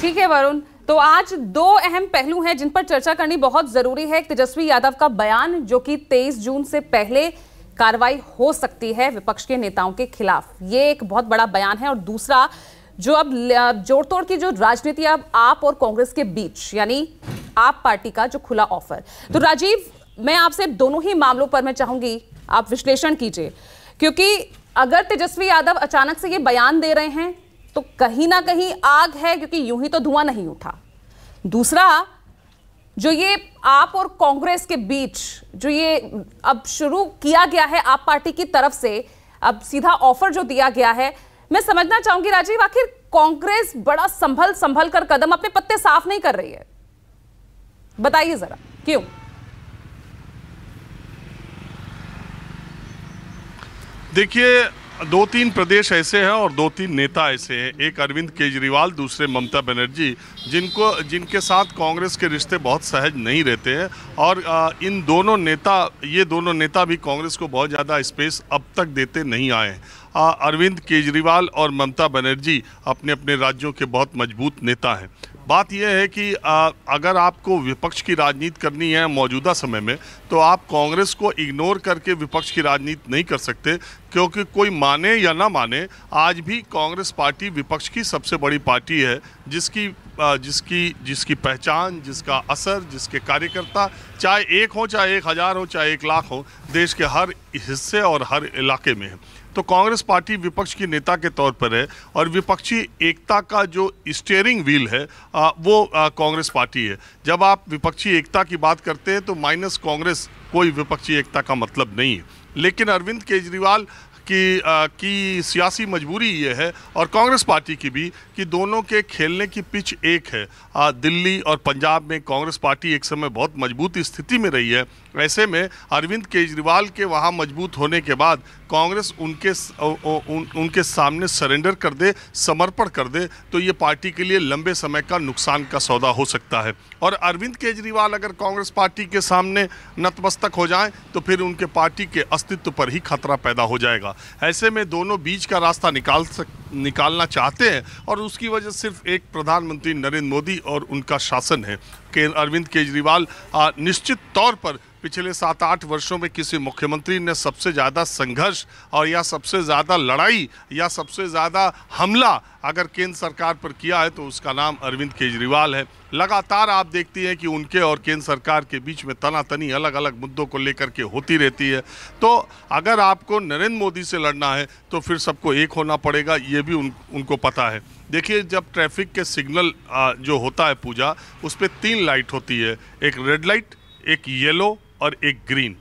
ठीक है वरुण तो आज दो अहम पहलू हैं जिन पर चर्चा करनी बहुत जरूरी है तेजस्वी यादव का बयान जो कि 23 जून से पहले कार्रवाई हो सकती है विपक्ष के नेताओं के खिलाफ ये एक बहुत बड़ा बयान है और दूसरा जो अब जोड़ तोड़ की जो राजनीति अब आप और कांग्रेस के बीच यानी आप पार्टी का जो खुला ऑफर तो राजीव मैं आपसे दोनों ही मामलों पर मैं चाहूंगी आप विश्लेषण कीजिए क्योंकि अगर तेजस्वी यादव अचानक से ये बयान दे रहे हैं तो कहीं ना कहीं आग है क्योंकि यूं ही तो धुआं नहीं उठा दूसरा जो ये आप और कांग्रेस के बीच जो ये अब शुरू किया गया है आप पार्टी की तरफ से अब सीधा ऑफर जो दिया गया है मैं समझना चाहूंगी राजीव आखिर कांग्रेस बड़ा संभल संभल कर कदम अपने पत्ते साफ नहीं कर रही है बताइए जरा क्यों देखिए दो तीन प्रदेश ऐसे हैं और दो तीन नेता ऐसे हैं एक अरविंद केजरीवाल दूसरे ममता बनर्जी जिनको जिनके साथ कांग्रेस के रिश्ते बहुत सहज नहीं रहते हैं और इन दोनों नेता ये दोनों नेता भी कांग्रेस को बहुत ज़्यादा स्पेस अब तक देते नहीं आए हैं अरविंद केजरीवाल और ममता बनर्जी अपने अपने राज्यों के बहुत मजबूत नेता हैं बात यह है कि अगर आपको विपक्ष की राजनीति करनी है मौजूदा समय में तो आप कांग्रेस को इग्नोर करके विपक्ष की राजनीति नहीं कर सकते क्योंकि कोई माने या ना माने आज भी कांग्रेस पार्टी विपक्ष की सबसे बड़ी पार्टी है जिसकी जिसकी जिसकी पहचान जिसका असर जिसके कार्यकर्ता चाहे एक हो चाहे एक हज़ार हो चाहे एक लाख हो देश के हर हिस्से और हर इलाके में है तो कांग्रेस पार्टी विपक्ष की नेता के तौर पर है और विपक्षी एकता का जो स्टेयरिंग व्हील है आ, वो कांग्रेस पार्टी है जब आप विपक्षी एकता की बात करते हैं तो माइनस कांग्रेस कोई विपक्षी एकता का मतलब नहीं है लेकिन अरविंद केजरीवाल कि आ, की सियासी मजबूरी ये है और कांग्रेस पार्टी की भी कि दोनों के खेलने की पिच एक है आ, दिल्ली और पंजाब में कांग्रेस पार्टी एक समय बहुत मजबूत स्थिति में रही है ऐसे में अरविंद केजरीवाल के वहाँ मजबूत होने के बाद कांग्रेस उनके उ, उनके सामने सरेंडर कर दे समर्पण कर दे तो ये पार्टी के लिए लंबे समय का नुकसान का सौदा हो सकता है और अरविंद केजरीवाल अगर कांग्रेस पार्टी के सामने नतमस्तक हो जाएं तो फिर उनके पार्टी के अस्तित्व पर ही खतरा पैदा हो जाएगा ऐसे में दोनों बीच का रास्ता निकाल सक निकालना चाहते हैं और उसकी वजह सिर्फ एक प्रधानमंत्री नरेंद्र मोदी और उनका शासन है के अरविंद केजरीवाल निश्चित तौर पर पिछले सात आठ वर्षों में किसी मुख्यमंत्री ने सबसे ज़्यादा संघर्ष और या सबसे ज़्यादा लड़ाई या सबसे ज़्यादा हमला अगर केंद्र सरकार पर किया है तो उसका नाम अरविंद केजरीवाल है लगातार आप देखती हैं कि उनके और केंद्र सरकार के बीच में तनातनी अलग अलग मुद्दों को लेकर के होती रहती है तो अगर आपको नरेंद्र मोदी से लड़ना है तो फिर सबको एक होना पड़ेगा ये भी उन, उनको पता है देखिए जब ट्रैफिक के सिग्नल जो होता है पूजा उस पर तीन लाइट होती है एक रेड लाइट एक येलो और एक ग्रीन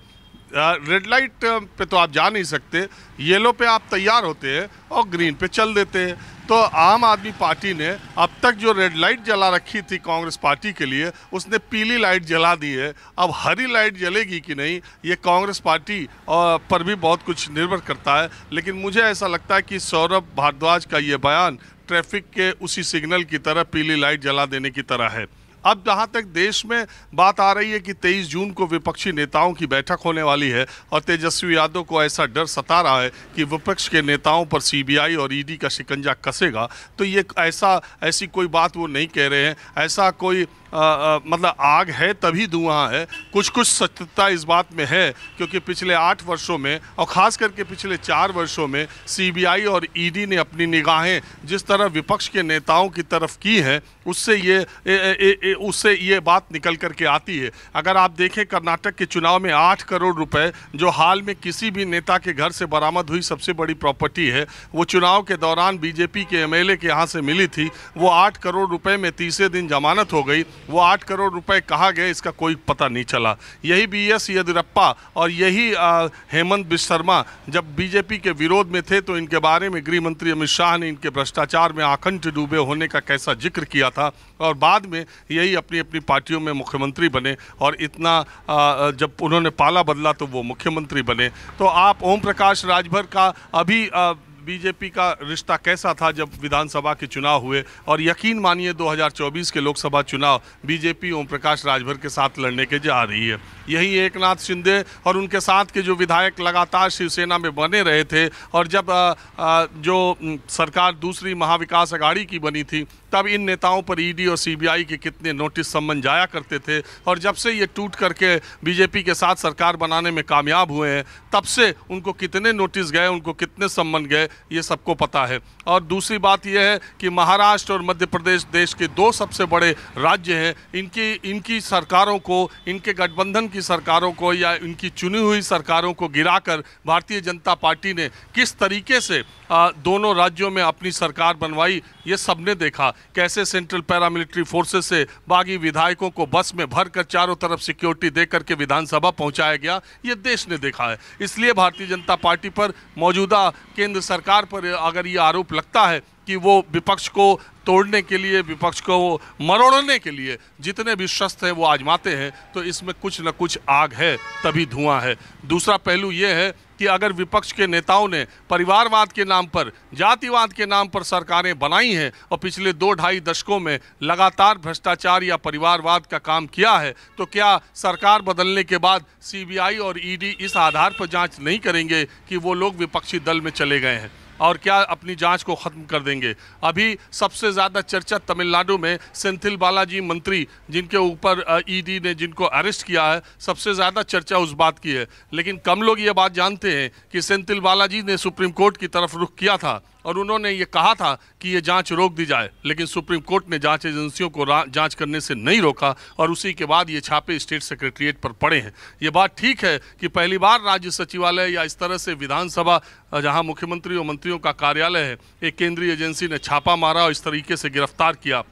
रेड लाइट पे तो आप जा नहीं सकते येलो पे आप तैयार होते हैं और ग्रीन पे चल देते हैं तो आम आदमी पार्टी ने अब तक जो रेड लाइट जला रखी थी कांग्रेस पार्टी के लिए उसने पीली लाइट जला दी है अब हरी लाइट जलेगी कि नहीं ये कांग्रेस पार्टी पर भी बहुत कुछ निर्भर करता है लेकिन मुझे ऐसा लगता है कि सौरभ भारद्वाज का ये बयान ट्रैफिक के उसी सिग्नल की तरह पीली लाइट जला देने की तरह है अब जहाँ तक देश में बात आ रही है कि 23 जून को विपक्षी नेताओं की बैठक होने वाली है और तेजस्वी यादव को ऐसा डर सता रहा है कि विपक्ष के नेताओं पर सीबीआई और ईडी का शिकंजा कसेगा तो ये ऐसा ऐसी कोई बात वो नहीं कह रहे हैं ऐसा कोई मतलब आग है तभी धुआं है कुछ कुछ सत्यता इस बात में है क्योंकि पिछले आठ वर्षों में और ख़ास करके पिछले चार वर्षों में सीबीआई और ईडी e ने अपनी निगाहें जिस तरह विपक्ष के नेताओं की तरफ की हैं उससे ये ए, ए, ए, उससे ये बात निकल कर के आती है अगर आप देखें कर्नाटक के चुनाव में आठ करोड़ रुपये जो हाल में किसी भी नेता के घर से बरामद हुई सबसे बड़ी प्रॉपर्टी है वो चुनाव के दौरान बीजेपी के एम के यहाँ से मिली थी वो आठ करोड़ रुपये में तीसरे दिन जमानत हो गई वो आठ करोड़ रुपए कहाँ गए इसका कोई पता नहीं चला यही बी एस येदियुरप्पा और यही हेमंत बिश्वर्मा जब बीजेपी के विरोध में थे तो इनके बारे में गृह मंत्री अमित शाह ने इनके भ्रष्टाचार में आखंड डूबे होने का कैसा जिक्र किया था और बाद में यही अपनी अपनी पार्टियों में मुख्यमंत्री बने और इतना आ, जब उन्होंने पाला बदला तो वो मुख्यमंत्री बने तो आप ओम प्रकाश राजभर का अभी आ, बीजेपी का रिश्ता कैसा था जब विधानसभा के चुनाव हुए और यकीन मानिए 2024 के लोकसभा चुनाव बीजेपी ओम प्रकाश राजभर के साथ लड़ने के जा रही है यही एकनाथ शिंदे और उनके साथ के जो विधायक लगातार शिवसेना में बने रहे थे और जब जो सरकार दूसरी महाविकास अघाड़ी की बनी थी तब इन नेताओं पर ईडी और सीबीआई के कितने नोटिस सम्मन जाया करते थे और जब से ये टूट करके बीजेपी के साथ सरकार बनाने में कामयाब हुए हैं तब से उनको कितने नोटिस गए उनको कितने सम्मन गए ये सबको पता है और दूसरी बात यह है कि महाराष्ट्र और मध्य प्रदेश देश के दो सबसे बड़े राज्य हैं इनकी इनकी सरकारों को इनके गठबंधन की की सरकारों को या इनकी चुनी हुई सरकारों को गिराकर भारतीय जनता पार्टी ने किस तरीके से दोनों राज्यों में अपनी सरकार बनवाई ये सबने देखा कैसे सेंट्रल पैरामिलिट्री फोर्सेस से बागी विधायकों को बस में भर कर चारों तरफ सिक्योरिटी दे करके विधानसभा पहुंचाया गया ये देश ने देखा है इसलिए भारतीय जनता पार्टी पर मौजूदा केंद्र सरकार पर अगर ये आरोप लगता है कि वो विपक्ष को तोड़ने के लिए विपक्ष को मरोड़ने के लिए जितने भी शस्त्र हैं वो आजमाते हैं तो इसमें कुछ न कुछ आग है तभी धुआं है दूसरा पहलू ये है कि अगर विपक्ष के नेताओं ने परिवारवाद के नाम पर जातिवाद के नाम पर सरकारें बनाई हैं और पिछले दो ढाई दशकों में लगातार भ्रष्टाचार या परिवारवाद का काम किया है तो क्या सरकार बदलने के बाद सीबीआई और ईडी e इस आधार पर जांच नहीं करेंगे कि वो लोग विपक्षी दल में चले गए हैं और क्या अपनी जांच को ख़त्म कर देंगे अभी सबसे ज़्यादा चर्चा तमिलनाडु में सेंथिल बालाजी मंत्री जिनके ऊपर ईडी e ने जिनको अरेस्ट किया है सबसे ज़्यादा चर्चा उस बात की है लेकिन कम लोग ये बात जानते हैं कि सेंथिल बालाजी ने सुप्रीम कोर्ट की तरफ रुख किया था और उन्होंने ये कहा था कि ये जांच रोक दी जाए लेकिन सुप्रीम कोर्ट ने जांच एजेंसियों को जांच करने से नहीं रोका और उसी के बाद ये छापे स्टेट सेक्रेटरीट पर पड़े हैं ये बात ठीक है कि पहली बार राज्य सचिवालय या इस तरह से विधानसभा जहां मुख्यमंत्री और मंत्रियों का कार्यालय है एक केंद्रीय एजेंसी ने छापा मारा और इस तरीके से गिरफ्तार किया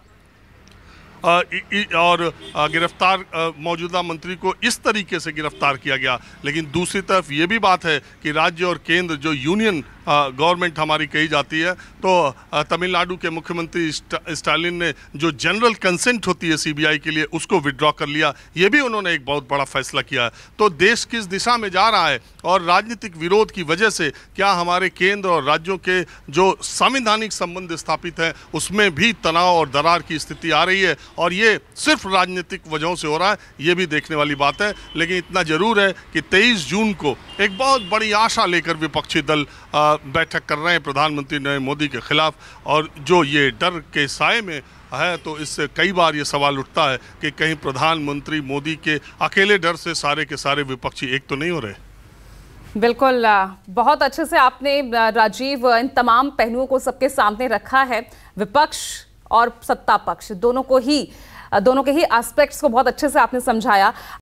और गिरफ्तार मौजूदा मंत्री को इस तरीके से गिरफ्तार किया गया लेकिन दूसरी तरफ ये भी बात है कि राज्य और केंद्र जो यूनियन गवर्नमेंट हमारी कही जाती है तो तमिलनाडु के मुख्यमंत्री स्टालिन ने जो जनरल कंसेंट होती है सीबीआई के लिए उसको विड्रॉ कर लिया ये भी उन्होंने एक बहुत बड़ा फैसला किया है तो देश किस दिशा में जा रहा है और राजनीतिक विरोध की वजह से क्या हमारे केंद्र और राज्यों के जो संवैधानिक संबंध स्थापित हैं उसमें भी तनाव और दरार की स्थिति आ रही है और ये सिर्फ राजनीतिक वजहों से हो रहा है ये भी देखने वाली बात है लेकिन इतना ज़रूर है कि 23 जून को एक बहुत बड़ी आशा लेकर विपक्षी दल बैठक कर रहे हैं प्रधानमंत्री नरेंद्र मोदी के खिलाफ और जो ये डर के साय में है तो इससे कई बार ये सवाल उठता है कि कहीं प्रधानमंत्री मोदी के अकेले डर से सारे के सारे विपक्षी एक तो नहीं हो रहे बिल्कुल बहुत अच्छे से आपने राजीव इन तमाम पहलुओं को सबके सामने रखा है विपक्ष और सत्ता पक्ष दोनों को ही दोनों के ही एस्पेक्ट्स को बहुत अच्छे से आपने समझाया